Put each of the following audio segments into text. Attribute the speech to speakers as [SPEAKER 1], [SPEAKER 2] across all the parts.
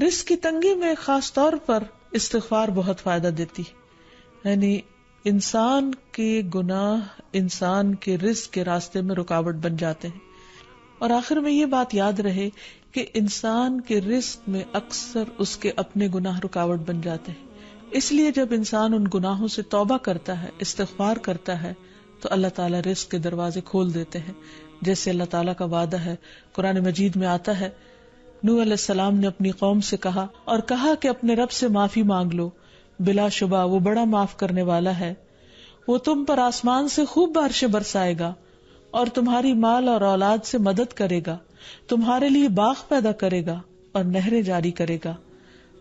[SPEAKER 1] risk की तंगी में खास तौर पर इस्तफार बहुत फायदा देती है यानी इंसान के गुनाह इंसान के रिस्क के रास्ते में रुकावट बन जाते हैं और आखिर में ये बात याद रहे कि इंसान के रिस्क में अक्सर उसके अपने गुनाह रुकावट बन जाते हैं इसलिए जब इंसान उन गुनाहों से तोबा करता है इस्तफार करता है तो अल्लाह तला रिस्क के दरवाजे खोल देते हैं जैसे अल्लाह तला का वादा है कुरान मजीद में आता है नू सलाम ने अपनी कौम से कहा और कहा कि अपने रब से माफी मांग लो शुबा वो बड़ा माफ करने वाला है वो तुम पर आसमान से खूब बारिश बरसाएगा और तुम्हारी माल और औलाद से मदद करेगा तुम्हारे लिए बाग पैदा करेगा और नहरें जारी करेगा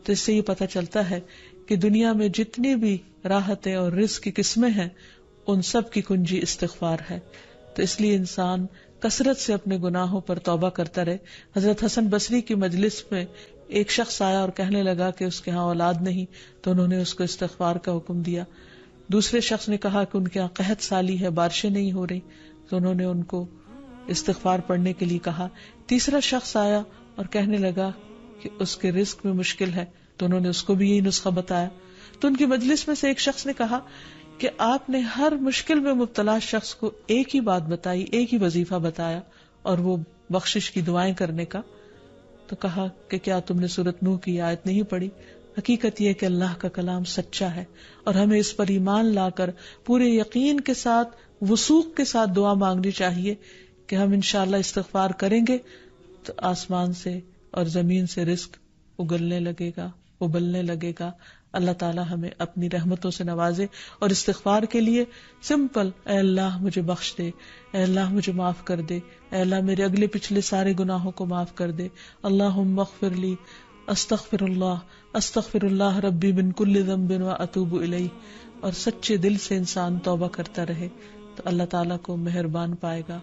[SPEAKER 1] तो इससे ये पता चलता है कि दुनिया में जितनी भी राहतें और रिस्क की किस्में हैं उन सब की कुंजी इस्तफार है तो इसलिए इंसान कसरत से अपने गुनाहों पर तौबा करता रहे हजरत हसन बसरी की मजलिस में एक शख्स आया और कहने लगा कि उसके यहाँ औलाद नहीं तो उन्होंने उसको इस्तफार का हुक्म दिया दूसरे शख्स ने कहा कि उनके यहाँ कहत साली है बारिशें नहीं हो रही तो उन्होंने उनको इस्तार पढ़ने के लिए कहा तीसरा शख्स आया और कहने लगा कि उसके रिस्क में मुश्किल है तो उन्होंने उसको भी यही नुस्खा बताया तो उनकी मजलिस में से एक शख्स ने कहा कि आपने हर मुश्किल में मुबतला शख्स को एक ही बात बताई एक ही वजीफा बताया और वो बख्शिश की दुआएं करने का तो कहा कि क्या तुमने सूरत नूह की आयत नहीं पढ़ी हकीकत यह कि अल्लाह का कलाम सच्चा है और हमें इस पर ईमान लाकर पूरे यकीन के साथ वसूख के साथ दुआ मांगनी चाहिए कि हम इनशाला इस्तफार करेंगे तो आसमान से और जमीन से रिस्क उगलने लगेगा उबलने लगेगा अल्लाह ताला हमें अपनी रहमतों से नवाजे और इस्तफार के लिए सिंपल अल्लाह मुझे बख्श दे अल्लाह मुझे माफ़ कर दे अल्लाह मेरे अगले पिछले सारे गुनाहों को माफ़ कर दे अल्लाह मखफिरली अस्तफिरल्लाह अस्तफिरल्लाह रब्बी बिन कुल्ल जम्बिन व अतूब इलई और सच्चे दिल से इंसान तोबा करता रहे तो अल्लाह ताला को मेहरबान पाएगा